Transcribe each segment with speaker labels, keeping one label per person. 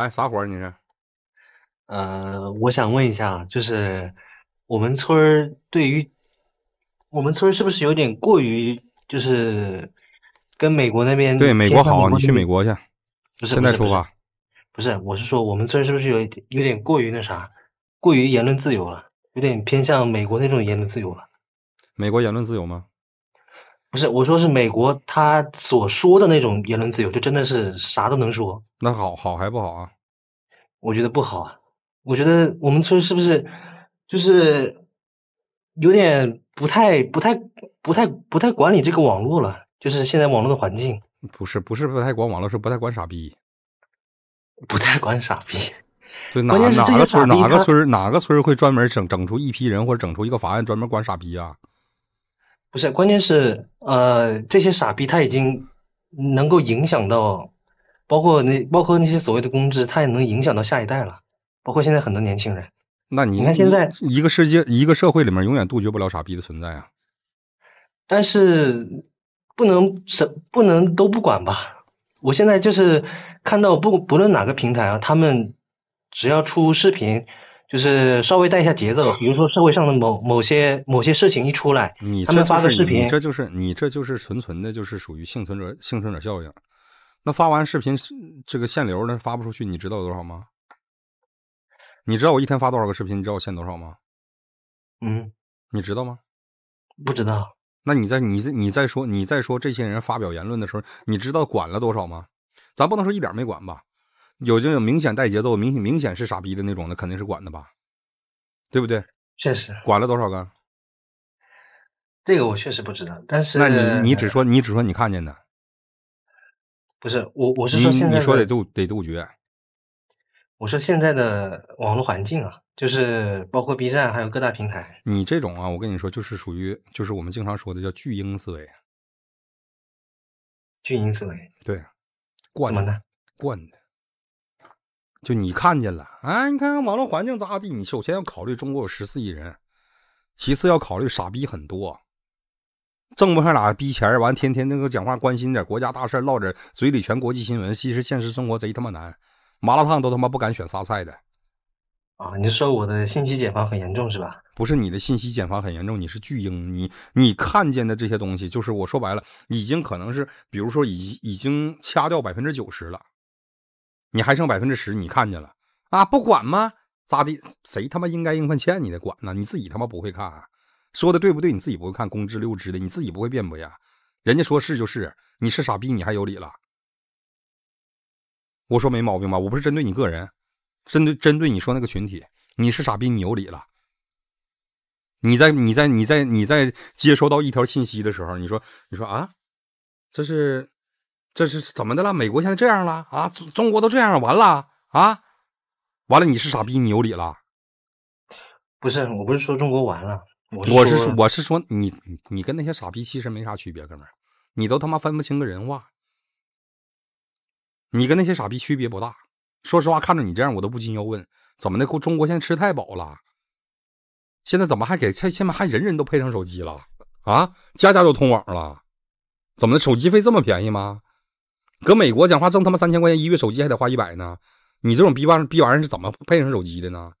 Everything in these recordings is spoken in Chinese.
Speaker 1: 来啥活？你是？呃，我想问一下，就是我们村儿对于我们村儿是不是有点过于，就是跟美国那边对美国好？你去美国去，现在出发。不是，我是说，我们村儿是不是有有点过于那啥，过于言论自由了？有点偏向美国那种言论自由了。美国言论自由吗？不是我说是美国他所说的那种言论自由，就真的是啥都能说。那好好还不好啊？我觉得不好啊！我觉得我们村是不是就是
Speaker 2: 有点不太、不太、不太、不太管理这个网络了？就是现在网络的环境。不是不是不太管网络，是不太管傻逼。不太管傻逼，就哪哪个村哪个村哪个村会专门整整出一批人，或者整出一个法院专门管傻逼啊？
Speaker 1: 不是，关键是，呃，这些傻逼他已经能够影响到，包括那，包括那些所谓的公知，他也能影响到下一代了，包括现在很多年轻人。
Speaker 2: 那你看现在一个世界，一个社会里面，永远杜绝不了傻逼的存在啊。
Speaker 1: 但是，不能是不能都不管吧？我现在就是看到不不论哪个平台啊，他们只要出视频。就是稍微带一下节奏，比如说社会上的某某些某些事情一出来，你这是你这
Speaker 2: 就是你这就是纯纯的，就是属于幸存者幸存者效应。那发完视频，这个限流呢发不出去，你知道有多少吗？你知道我一天发多少个视频？你知道我限多少吗？嗯，你知道吗？不知道。那你在你你再说你再说这些人发表言论的时候，你知道管了多少吗？咱不能说一点没管吧？有就有明显带节奏，明显明显是傻逼的那种，的，肯定是管的吧，对不对？确实，管了多少个？
Speaker 1: 这个我确实不知道。但是那你你只说
Speaker 2: 你只说你看见的，
Speaker 1: 不是我我是说现在你说得
Speaker 2: 杜得杜绝。
Speaker 1: 我说现在的网络环境啊，就是包括 B 站还有各大平
Speaker 2: 台。你这种啊，我跟你说，就是属于就是我们经常说的叫巨婴思维。巨婴思维。对惯的，惯的。就你看见了啊！你看看网络环境咋地？你首先要考虑中国有十四亿人，其次要考虑傻逼很多，挣不上俩逼钱完天天那个讲话关心点国家大事，唠点嘴里全国际新闻。其实现实生活贼他妈难，麻辣烫都他妈不敢选仨菜的。啊，你说我的信息茧房很严重是吧？不是你的信息茧房很严重，你是巨婴。你你看见的这些东西，就是我说白了，已经可能是，比如说已已经掐掉百分之九十了。你还剩百分之十，你看见了啊？不管吗？咋的？谁他妈应该应分欠你的管呢？你自己他妈不会看，啊，说的对不对？你自己不会看公知六知的，你自己不会辩驳呀？人家说是就是，你是傻逼，你还有理了？我说没毛病吧？我不是针对你个人，针对针对你说那个群体，你是傻逼，你有理了？你在你在你在你在接收到一条信息的时候，你说你说啊，这是。这是怎么的了？美国现在这样了啊？中中国都这样了，完了啊？完了，你是傻逼，你有理了？不是，我不是说中国完了，我是说，我是说你，你跟那些傻逼其实没啥区别，哥们儿，你都他妈分不清个人话，你跟那些傻逼区别不大。说实话，看着你这样，我都不禁要问：怎么的？中国现在吃太饱了？现在怎么还给在现在还人人都配上手机了啊？家家都通网了？怎么的？手机费这么便宜吗？搁美国讲话挣他妈三千块钱一月，手机还得花一百呢。你这种逼玩意儿，逼玩意儿是怎么配上手机的呢？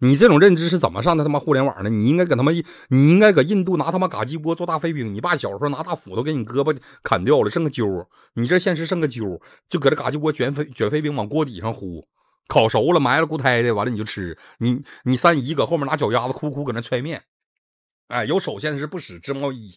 Speaker 2: 你这种认知是怎么上的他妈互联网的？你应该搁他妈，你应该搁印度拿他妈嘎鸡窝做大飞饼。你爸小时候拿大斧头给你胳膊砍掉了，剩个揪你这现实剩个揪就搁这嘎鸡窝卷飞卷飞饼往锅底上呼，烤熟了埋了骨胎的，完了你就吃。你你三姨搁后面拿脚丫子库库搁那踹面，哎，有手现是不使织毛衣。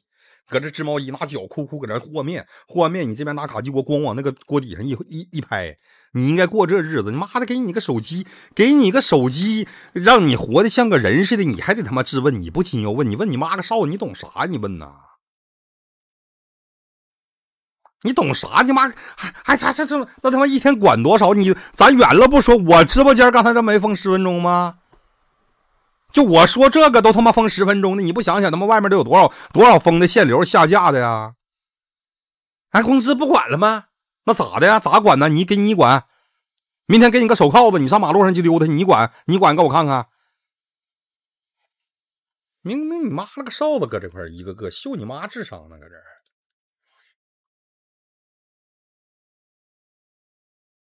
Speaker 2: 搁这织毛衣，拿脚库库搁这和面，和完面你这边拿卡机，我咣往那个锅底上一一一拍。你应该过这日子，你妈的给你个手机，给你个手机，让你活的像个人似的，你还得他妈质问你，不亲又问你，问你妈个少，你懂啥？你问呐？你懂啥？你妈还还差这这那他妈一天管多少？你咱远了不说，我直播间刚才都没封十分钟吗？就我说这个都他妈封十分钟的，你不想想他妈外面都有多少多少封的限流下架的呀？哎，公司不管了吗？那咋的呀？咋管呢？你给你管，明天给你个手铐子，你上马路上去溜达，你管你管，给我看看。明明你妈了个哨子搁这块，一个个秀你妈智商呢，搁这儿。